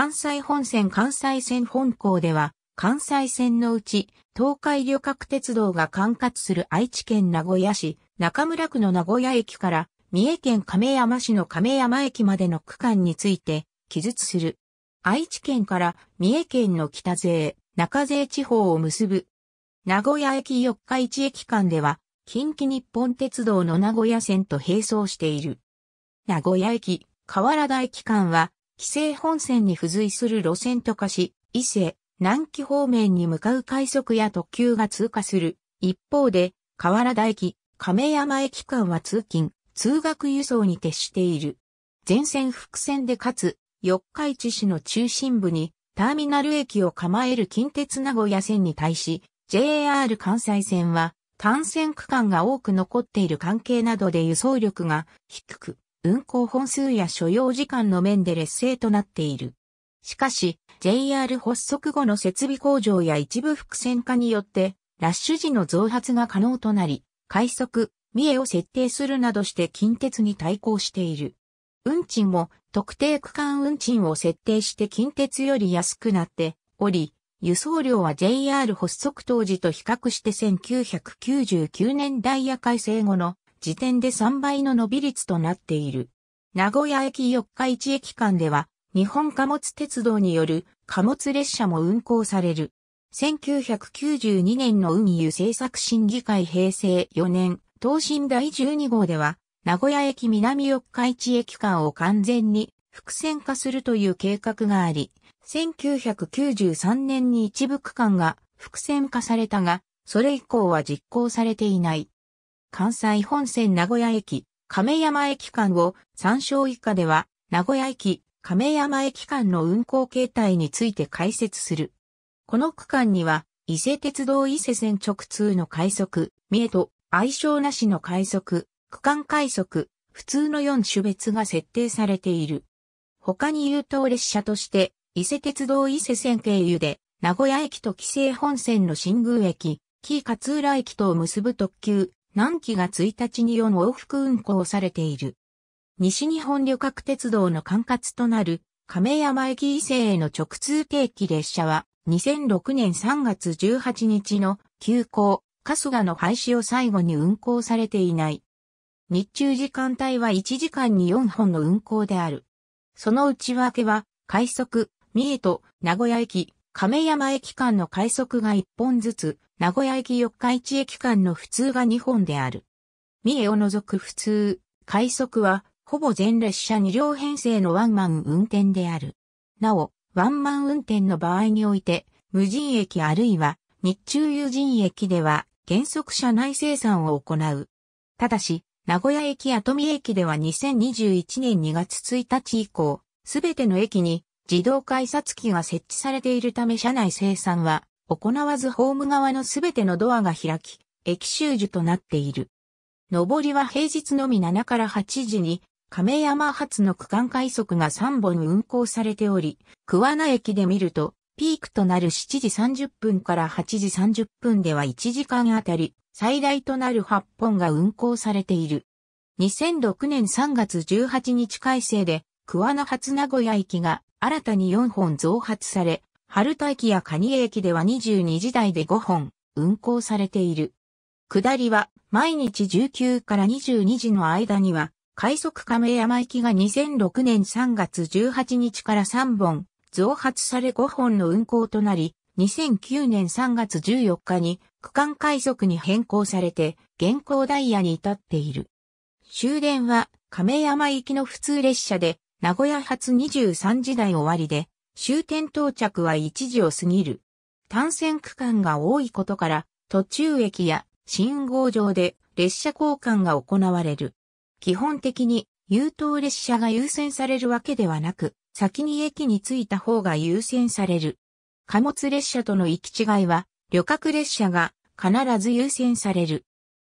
関西本線関西線本校では、関西線のうち、東海旅客鉄道が管轄する愛知県名古屋市、中村区の名古屋駅から、三重県亀山市の亀山駅までの区間について、記述する。愛知県から三重県の北勢、中勢地方を結ぶ。名古屋駅四日市駅間では、近畿日本鉄道の名古屋線と並走している。名古屋駅、河原田駅間は、紀勢本線に付随する路線と化し、伊勢、南紀方面に向かう快速や特急が通過する。一方で、河原田駅、亀山駅間は通勤、通学輸送に徹している。全線複線でかつ、四日市市の中心部に、ターミナル駅を構える近鉄名古屋線に対し、JR 関西線は、単線区間が多く残っている関係などで輸送力が低く、運行本数や所要時間の面で劣勢となっている。しかし、JR 発足後の設備工場や一部伏線化によって、ラッシュ時の増発が可能となり、快速、三重を設定するなどして近鉄に対抗している。運賃も特定区間運賃を設定して近鉄より安くなっており、輸送量は JR 発足当時と比較して1999年ダイヤ改正後の時点で3倍の伸び率となっている。名古屋駅四日市駅間では、日本貨物鉄道による貨物列車も運行される。1992年の運輸政策審議会平成4年、東進第12号では、名古屋駅南四日市駅間を完全に複線化するという計画があり、1993年に一部区間が複線化されたが、それ以降は実行されていない。関西本線名古屋駅、亀山駅間を参照以下では、名古屋駅、亀山駅間の運行形態について解説する。この区間には、伊勢鉄道伊勢線直通の快速、三重と相性なしの快速、区間快速、普通の4種別が設定されている。他に優等列車として、伊勢鉄道伊勢線経由で、名古屋駅と紀勢本線の新宮駅、紀勝浦駅とを結ぶ特急、南紀が1日に4往復運行されている。西日本旅客鉄道の管轄となる亀山駅伊勢への直通定期列車は2006年3月18日の急行、春日の廃止を最後に運行されていない。日中時間帯は1時間に4本の運行である。その内訳は、快速、三重と名古屋駅、亀山駅間の快速が1本ずつ、名古屋駅四日市駅間の普通が2本である。三重を除く普通、快速は、ほぼ全列車2両編成のワンマン運転である。なお、ワンマン運転の場合において、無人駅あるいは日中有人駅では原則車内生産を行う。ただし、名古屋駅や富駅では2021年2月1日以降、すべての駅に自動改札機が設置されているため車内生産は行わずホーム側のすべてのドアが開き、駅周樹となっている。上りは平日のみ7から8時に亀山発の区間快速が3本運行されており、桑名駅で見ると、ピークとなる7時30分から8時30分では1時間あたり、最大となる8本が運行されている。2006年3月18日改正で、桑名発名古屋駅が新たに4本増発され、春田駅や蟹江駅では22時台で5本運行されている。下りは毎日19から22時の間には、快速亀山行きが2006年3月18日から3本増発され5本の運行となり、2009年3月14日に区間快速に変更されて現行ダイヤに至っている。終電は亀山行きの普通列車で名古屋発23時台終わりで、終点到着は1時を過ぎる。単線区間が多いことから、途中駅や信号場で列車交換が行われる。基本的に優等列車が優先されるわけではなく、先に駅に着いた方が優先される。貨物列車との行き違いは、旅客列車が必ず優先される。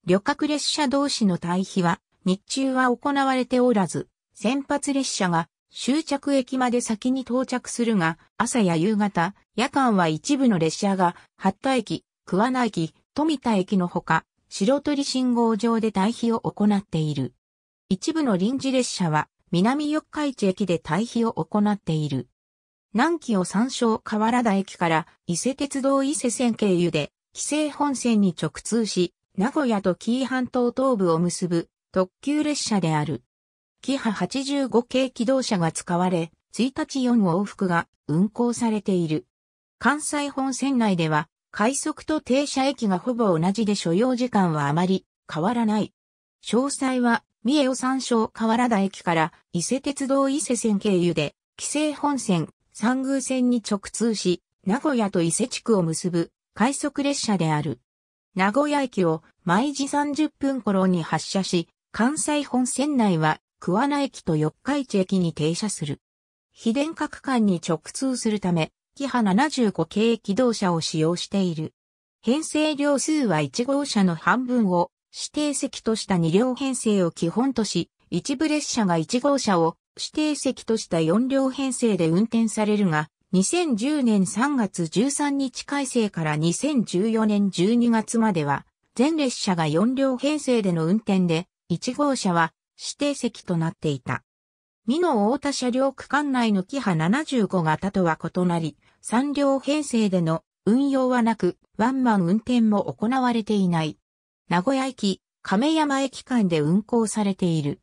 旅客列車同士の対比は、日中は行われておらず、先発列車が終着駅まで先に到着するが、朝や夕方、夜間は一部の列車が、八田駅、桑名駅、富田駅のほか、白鳥信号場で退避を行っている。一部の臨時列車は、南四日市駅で退避を行っている。南紀を参照河原田駅から伊勢鉄道伊勢線経由で、紀勢本線に直通し、名古屋と紀伊半島東部を結ぶ特急列車である。キハ85系機動車が使われ、1日4往復が運行されている。関西本線内では、快速と停車駅がほぼ同じで所要時間はあまり変わらない。詳細は、三重を三省河原田駅から伊勢鉄道伊勢線経由で、紀勢本線、三宮線に直通し、名古屋と伊勢地区を結ぶ快速列車である。名古屋駅を毎時30分頃に発車し、関西本線内は桑名駅と四日市駅に停車する。非電各間に直通するため、キハ75系機動車を使用している。編成量数は1号車の半分を指定席とした2両編成を基本とし、一部列車が1号車を指定席とした4両編成で運転されるが、2010年3月13日改正から2014年12月までは、全列車が4両編成での運転で、1号車は指定席となっていた。美濃大田車両区間内のキハ75型とは異なり、3両編成での運用はなく、ワンマン運転も行われていない。名古屋駅、亀山駅間で運行されている。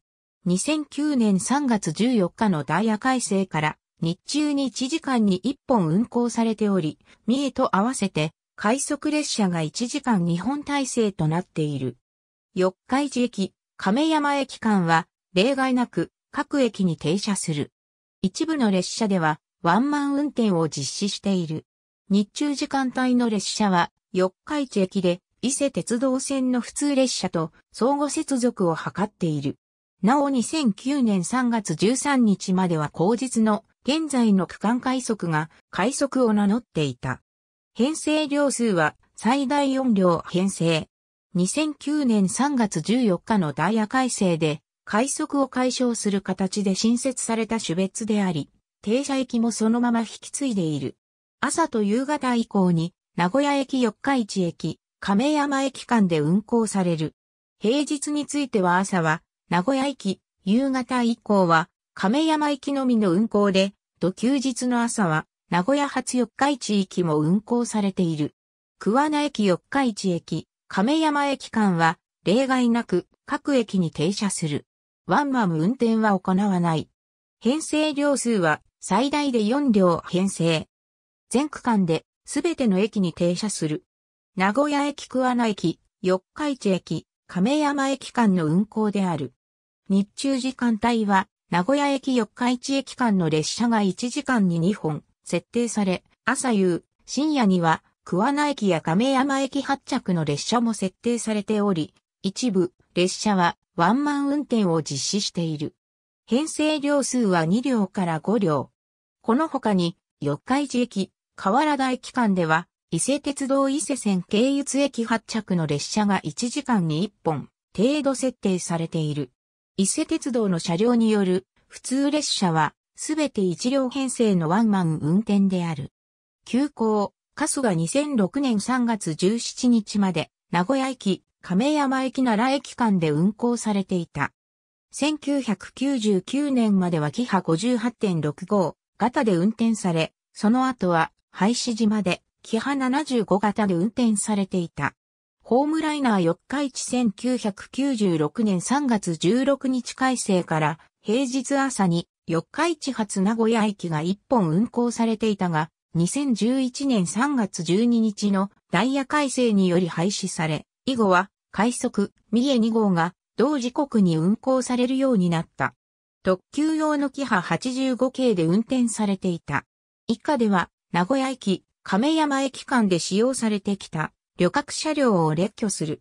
2009年3月14日のダイヤ改正から日中に1時間に1本運行されており、三重と合わせて快速列車が1時間2本体制となっている。四日市駅、亀山駅間は、例外なく、各駅に停車する。一部の列車では、ワンマン運転を実施している。日中時間帯の列車は、四日市駅で、伊勢鉄道線の普通列車と相互接続を図っている。なお2009年3月13日までは後日の現在の区間快速が快速を名乗っていた。編成両数は最大4両編成、2009年3月14日のダイヤ改正で、快速を解消する形で新設された種別であり、停車駅もそのまま引き継いでいる。朝と夕方以降に、名古屋駅四日市駅、亀山駅間で運行される。平日については朝は、名古屋駅、夕方以降は、亀山駅のみの運行で、土休日の朝は、名古屋発四日市駅も運行されている。桑名駅四日市駅、亀山駅間は、例外なく各駅に停車する。ワンマム運転は行わない。編成両数は最大で4両編成。全区間で全ての駅に停車する。名古屋駅桑名駅、四日市駅、亀山駅間の運行である。日中時間帯は、名古屋駅四日市駅間の列車が1時間に2本設定され、朝夕、深夜には桑名駅や亀山駅発着の列車も設定されており、一部、列車はワンマン運転を実施している。編成両数は2両から5両。この他に、四日市駅、河原台駅間では、伊勢鉄道伊勢線経由駅発着の列車が1時間に1本、程度設定されている。伊勢鉄道の車両による普通列車は、すべて1両編成のワンマン運転である。急行、ス日2006年3月17日まで、名古屋駅、亀山駅奈良駅間で運行されていた。1999年まではキハ58.65型で運転され、その後は廃止時までキハ75型で運転されていた。ホームライナー四日市1996年3月16日改正から平日朝に四日市発名古屋駅が一本運行されていたが、2011年3月12日のダイヤ改正により廃止され、以後は快速三重2号が同時刻に運行されるようになった。特急用のキハ85系で運転されていた。以下では名古屋駅、亀山駅間で使用されてきた旅客車両を列挙する。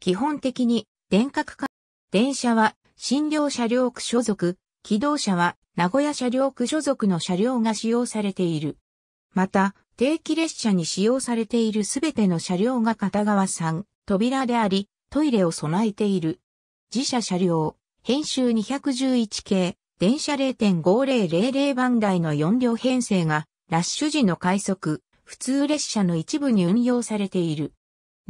基本的に電格化、電車は診療車両区所属、機動車は名古屋車両区所属の車両が使用されている。また、定期列車に使用されているすべての車両が片側3、扉であり、トイレを備えている。自社車両、編集211系、電車0.5000番台の4両編成が、ラッシュ時の快速、普通列車の一部に運用されている。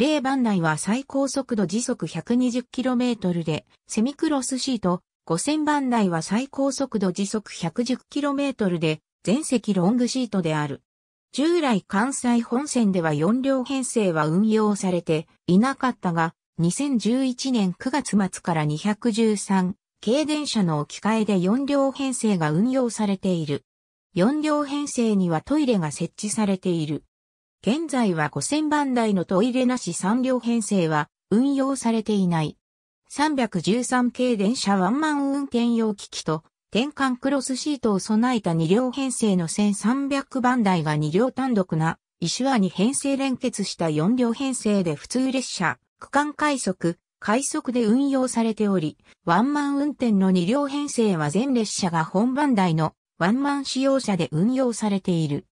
0番台は最高速度時速 120km で、セミクロスシート、5000番台は最高速度時速 110km で、全席ロングシートである。従来関西本線では4両編成は運用されていなかったが、2011年9月末から213軽電車の置き換えで4両編成が運用されている。4両編成にはトイレが設置されている。現在は5000番台のトイレなし3両編成は運用されていない。313系電車ワンマン運転用機器と転換クロスシートを備えた2両編成の1300番台が2両単独な、石輪に編成連結した4両編成で普通列車、区間快速、快速で運用されており、ワンマン運転の2両編成は全列車が本番台のワンマン使用車で運用されている。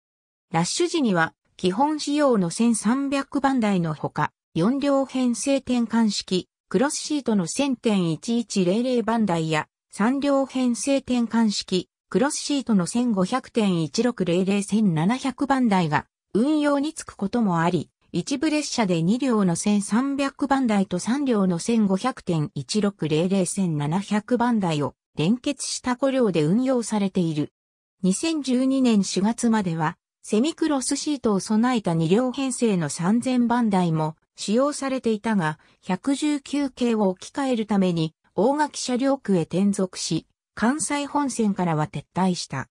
ラッシュ時には、基本仕様の1300番台のほか、4両編成転換式、クロスシートの1000.1100番台や、3両編成転換式、クロスシートの1500.16001700番台が運用につくこともあり、一部列車で2両の1300番台と3両の1500.16001700番台を連結した古両で運用されている。2012年4月までは、セミクロスシートを備えた2両編成の3000番台も使用されていたが、119系を置き換えるために大垣車両区へ転属し、関西本線からは撤退した。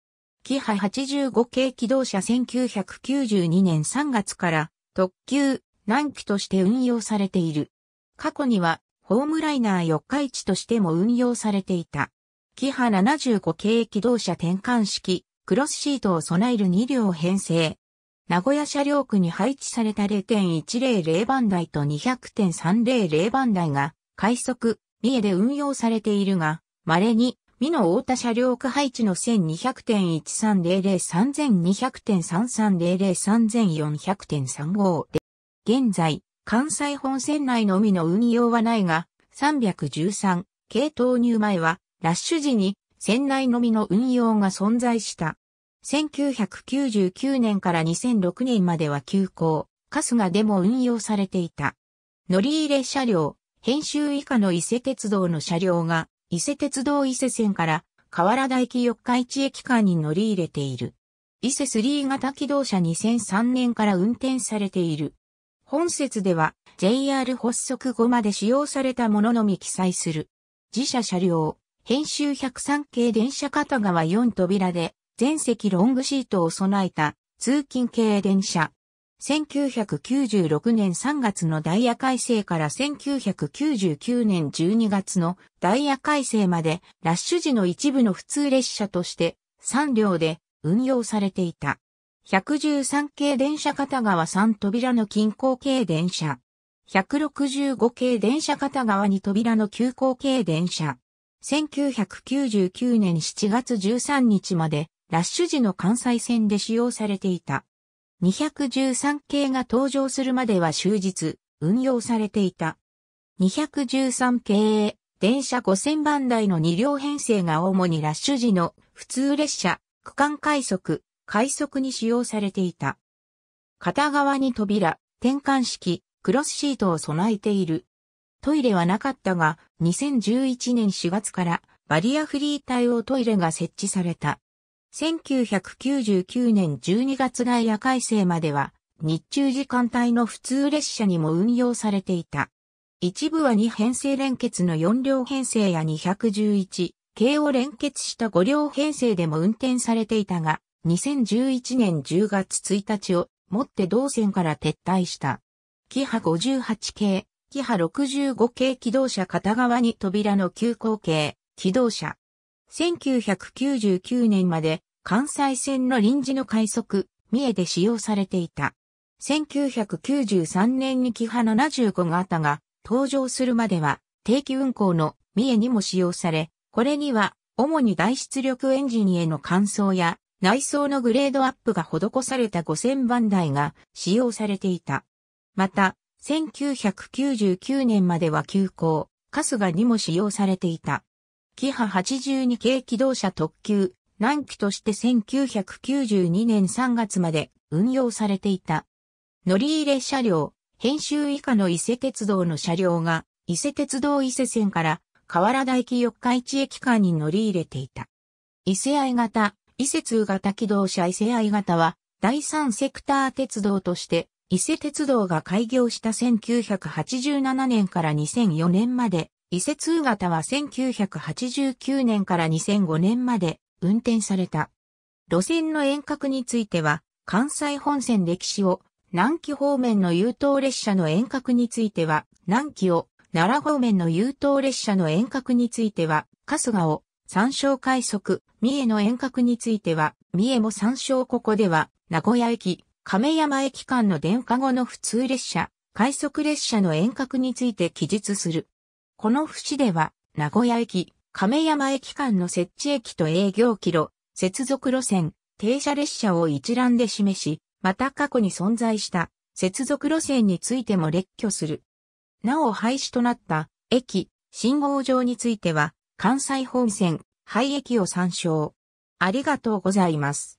キハ85系機動車1992年3月から特急、南機として運用されている。過去にはホームライナー四日市としても運用されていた。キハ75系機動車転換式、クロスシートを備える2両編成。名古屋車両区に配置された0.100番台と200.300番台が快速、三重で運用されているが、稀に、美の大田車両区配置の1200.13003200.33003400.35で、現在、関西本線内のみの運用はないが、313系投入前は、ラッシュ時に船内のみの運用が存在した。1999年から2006年までは休校、スがでも運用されていた。乗り入れ車両、編集以下の伊勢鉄道の車両が、伊勢鉄道伊勢線から河原大駅四日市駅間に乗り入れている。伊勢3型機動車2003年から運転されている。本節では JR 発足後まで使用されたもののみ記載する。自社車両、編集103系電車片側4扉で、全席ロングシートを備えた通勤系電車。1996年3月のダイヤ改正から1999年12月のダイヤ改正までラッシュ時の一部の普通列車として3両で運用されていた。113系電車片側3扉の近郊系電車。165系電車片側2扉の急行系電車。1999年7月13日までラッシュ時の関西線で使用されていた。213系が登場するまでは終日運用されていた。213系、電車5000番台の2両編成が主にラッシュ時の普通列車、区間快速、快速に使用されていた。片側に扉、転換式、クロスシートを備えている。トイレはなかったが、2011年4月からバリアフリー対応トイレが設置された。1999年12月外夜改正までは、日中時間帯の普通列車にも運用されていた。一部は2編成連結の4両編成や211、系を連結した5両編成でも運転されていたが、2011年10月1日をもって同線から撤退した。キハ58系、キハ65系機動車片側に扉の急行系、機動車。1999年まで関西線の臨時の快速、三重で使用されていた。1993年にキハ75型が登場するまでは定期運行の三重にも使用され、これには主に大出力エンジンへの換装や内装のグレードアップが施された5000番台が使用されていた。また、1999年までは急行、春日にも使用されていた。キハ82系機動車特急南機として1992年3月まで運用されていた。乗り入れ車両、編集以下の伊勢鉄道の車両が、伊勢鉄道伊勢線から河原台駅四日市駅間に乗り入れていた。伊勢愛型、伊勢通型機動車伊勢愛型は、第三セクター鉄道として、伊勢鉄道が開業した1987年から2004年まで、伊勢通型は1989年から2005年まで、運転された。路線の遠隔については、関西本線歴史を、南紀方面の優等列車の遠隔については、南紀を、奈良方面の優等列車の遠隔については、春日を、参照快速、三重の遠隔については、三重も参照ここでは、名古屋駅、亀山駅間の電化後の普通列車、快速列車の遠隔について記述する。この節では、名古屋駅、亀山駅間の設置駅と営業キロ、接続路線、停車列車を一覧で示し、また過去に存在した接続路線についても列挙する。なお廃止となった駅、信号場については、関西本線、廃駅を参照。ありがとうございます。